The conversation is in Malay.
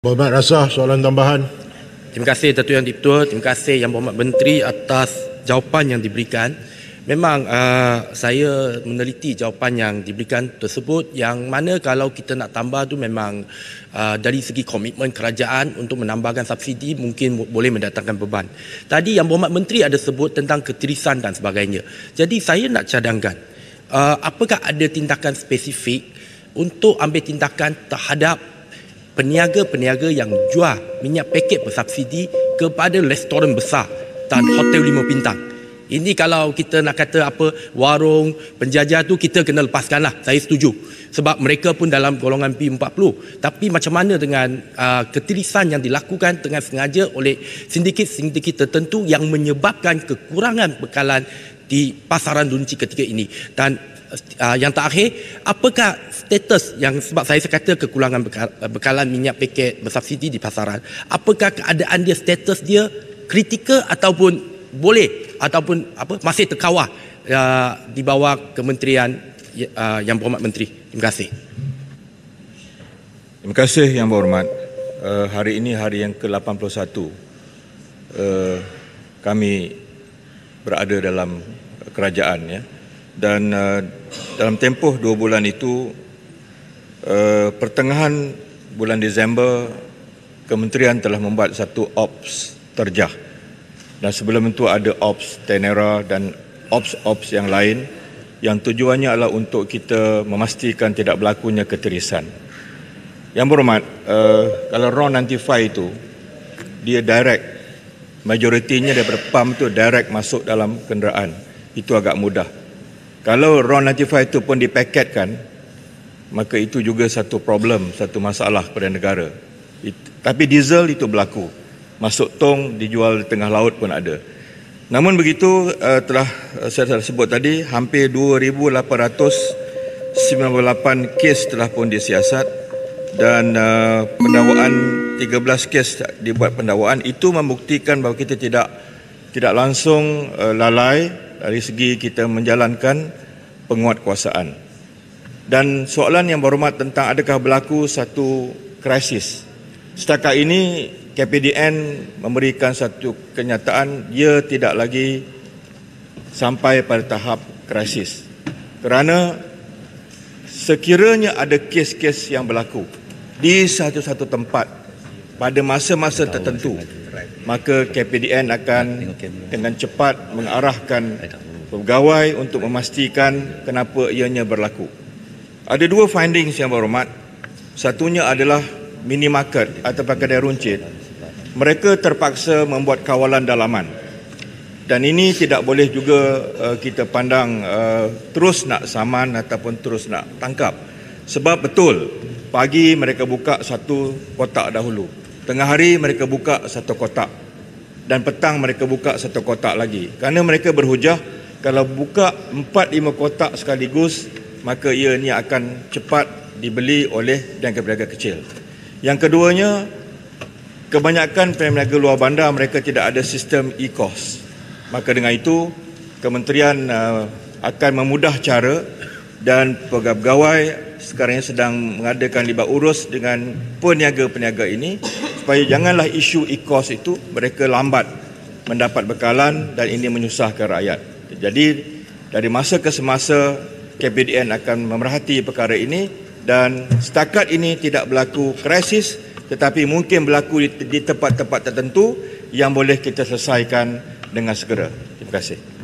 Berhormat Rasah, soalan tambahan. Terima kasih Datuk Yang Dipertua, terima kasih Yang Berhormat Menteri atas jawapan yang diberikan. Memang uh, saya meneliti jawapan yang diberikan tersebut yang mana kalau kita nak tambah tu memang uh, dari segi komitmen kerajaan untuk menambahkan subsidi mungkin boleh mendatangkan beban. Tadi Yang Berhormat Menteri ada sebut tentang ketirisan dan sebagainya. Jadi saya nak cadangkan uh, apakah ada tindakan spesifik untuk ambil tindakan terhadap peniaga-peniaga yang jual minyak paket bersubsidi kepada restoran besar dan hotel lima bintang. Ini kalau kita nak kata apa warung penjajah tu kita kena lepaskan lah. Saya setuju. Sebab mereka pun dalam golongan P40. Tapi macam mana dengan uh, ketirisan yang dilakukan dengan sengaja oleh sindiket-sindiket tertentu yang menyebabkan kekurangan bekalan di pasaran dunia ketika ini dan uh, yang terakhir apakah status yang sebab saya kata kekurangan bekalan minyak paket bersubsidi di pasaran apakah keadaan dia status dia kritikal ataupun boleh ataupun apa masih terkawah eh, uh, di bawah kementerian uh, yang berhormat menteri terima kasih terima kasih yang berhormat uh, hari ini hari yang ke-81 uh, kami berada dalam kerajaan ya. Dan uh, dalam tempoh dua bulan itu uh, pertengahan bulan Disember kementerian telah membuat satu ops terjah. Dan sebelum itu ada ops tenera dan ops-ops yang lain yang tujuannya adalah untuk kita memastikan tidak berlakunya keterisan. Yang berhormat, uh, kalau Ron Antifa itu dia direct majoritinya daripada PAM tu direct masuk dalam kenderaan. Itu agak mudah. Kalau RON95 itu pun dipaketkan, maka itu juga satu problem, satu masalah kepada negara. It, tapi diesel itu berlaku. Masuk tong, dijual di tengah laut pun ada. Namun begitu, uh, telah eh, saya, saya sebut tadi, hampir 2,898 98 kes telah pun disiasat dan uh, pendakwaan 13 kes dibuat pendakwaan itu membuktikan bahawa kita tidak tidak langsung uh, lalai dari segi kita menjalankan penguatkuasaan. Dan soalan yang berhormat tentang adakah berlaku satu krisis. Setakat ini KPDN memberikan satu kenyataan dia tidak lagi sampai pada tahap krisis. Kerana sekiranya ada kes-kes yang berlaku di satu-satu tempat pada masa-masa tertentu maka KPDN akan dengan cepat mengarahkan pegawai untuk memastikan kenapa ianya berlaku. Ada dua findings yang berhormat. Satunya adalah minimarket atau kedai runcit. Mereka terpaksa membuat kawalan dalaman. Dan ini tidak boleh juga uh, kita pandang uh, terus nak saman ataupun terus nak tangkap. Sebab betul pagi mereka buka satu kotak dahulu. Tengah hari mereka buka satu kotak. Dan petang mereka buka satu kotak lagi. Kerana mereka berhujah, kalau buka 4-5 kotak sekaligus, maka ia ni akan cepat dibeli oleh peniaga-peniaga kecil. Yang keduanya, kebanyakan peniaga luar bandar mereka tidak ada sistem e-cost. Maka dengan itu, kementerian uh, akan memudah cara dan pegawai-pegawai sekarang ini sedang mengadakan libat urus dengan peniaga-peniaga ini supaya janganlah isu ikos itu mereka lambat mendapat bekalan dan ini menyusahkan rakyat. Jadi dari masa ke semasa KPDN akan memerhati perkara ini dan setakat ini tidak berlaku krisis tetapi mungkin berlaku di tempat-tempat tertentu yang boleh kita selesaikan dengan segera. Terima kasih.